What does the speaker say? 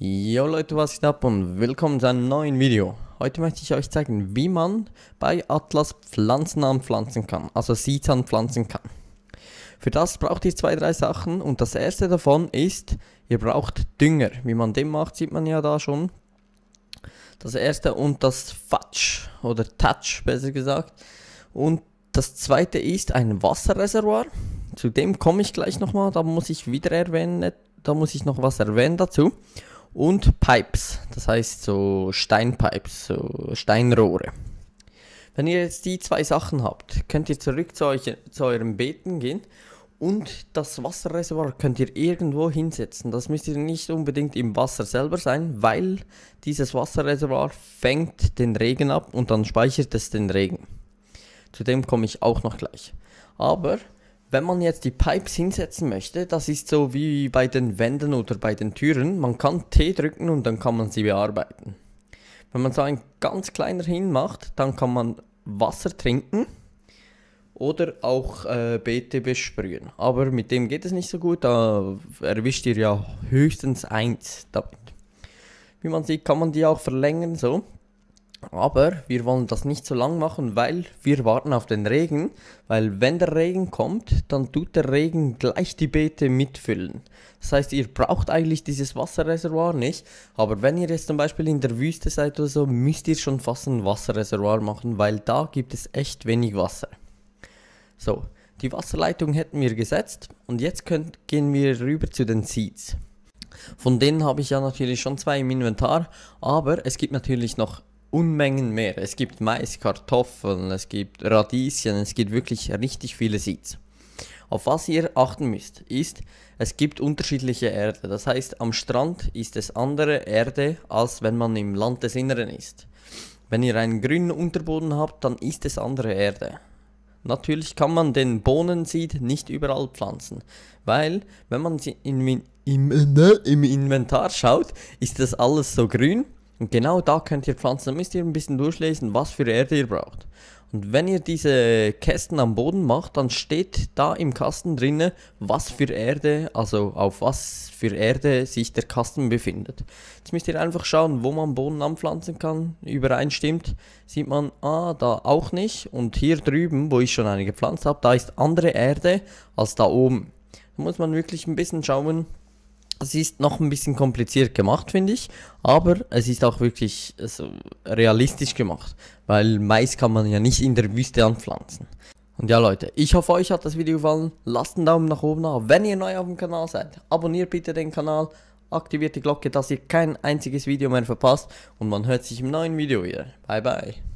Jo Leute, was geht ab und willkommen zu einem neuen Video. Heute möchte ich euch zeigen, wie man bei Atlas Pflanzen anpflanzen kann, also Seeds anpflanzen kann. Für das braucht ihr zwei, drei Sachen und das erste davon ist, ihr braucht Dünger. Wie man den macht, sieht man ja da schon. Das erste und das Fatsch oder Touch besser gesagt. Und das zweite ist ein Wasserreservoir. Zu dem komme ich gleich nochmal, da muss ich wieder erwähnen, da muss ich noch was erwähnen dazu und Pipes, das heißt so Steinpipes, so Steinrohre. Wenn ihr jetzt die zwei Sachen habt, könnt ihr zurück zu, euch, zu euren Beeten gehen und das Wasserreservoir könnt ihr irgendwo hinsetzen. Das müsst ihr nicht unbedingt im Wasser selber sein, weil dieses Wasserreservoir fängt den Regen ab und dann speichert es den Regen. Zu dem komme ich auch noch gleich. Aber wenn man jetzt die Pipes hinsetzen möchte, das ist so wie bei den Wänden oder bei den Türen. Man kann T drücken und dann kann man sie bearbeiten. Wenn man so ein ganz kleiner hin macht, dann kann man Wasser trinken oder auch äh, Beete besprühen. Aber mit dem geht es nicht so gut, da erwischt ihr ja höchstens eins damit. Wie man sieht, kann man die auch verlängern so. Aber wir wollen das nicht so lang machen, weil wir warten auf den Regen. Weil wenn der Regen kommt, dann tut der Regen gleich die Beete mitfüllen. Das heißt, ihr braucht eigentlich dieses Wasserreservoir nicht. Aber wenn ihr jetzt zum Beispiel in der Wüste seid oder so, müsst ihr schon fast ein Wasserreservoir machen, weil da gibt es echt wenig Wasser. So, die Wasserleitung hätten wir gesetzt und jetzt könnt, gehen wir rüber zu den Seeds. Von denen habe ich ja natürlich schon zwei im Inventar, aber es gibt natürlich noch Unmengen mehr. Es gibt Mais, Kartoffeln, es gibt Radieschen, es gibt wirklich richtig viele Seeds. Auf was ihr achten müsst, ist, es gibt unterschiedliche Erde. Das heißt, am Strand ist es andere Erde, als wenn man im Land des Inneren ist. Wenn ihr einen grünen Unterboden habt, dann ist es andere Erde. Natürlich kann man den Bohnenseed nicht überall pflanzen, weil wenn man sie in, in, im, im Inventar schaut, ist das alles so grün und genau da könnt ihr pflanzen. Da müsst ihr ein bisschen durchlesen, was für Erde ihr braucht. Und wenn ihr diese Kästen am Boden macht, dann steht da im Kasten drinne, was für Erde, also auf was für Erde sich der Kasten befindet. Jetzt müsst ihr einfach schauen, wo man Boden anpflanzen kann, übereinstimmt. Sieht man, ah, da auch nicht. Und hier drüben, wo ich schon eine gepflanzt habe, da ist andere Erde als da oben. Da muss man wirklich ein bisschen schauen, es ist noch ein bisschen kompliziert gemacht, finde ich, aber es ist auch wirklich also, realistisch gemacht, weil Mais kann man ja nicht in der Wüste anpflanzen. Und ja Leute, ich hoffe euch hat das Video gefallen, lasst einen Daumen nach oben da, wenn ihr neu auf dem Kanal seid, abonniert bitte den Kanal, aktiviert die Glocke, dass ihr kein einziges Video mehr verpasst und man hört sich im neuen Video wieder. Bye bye.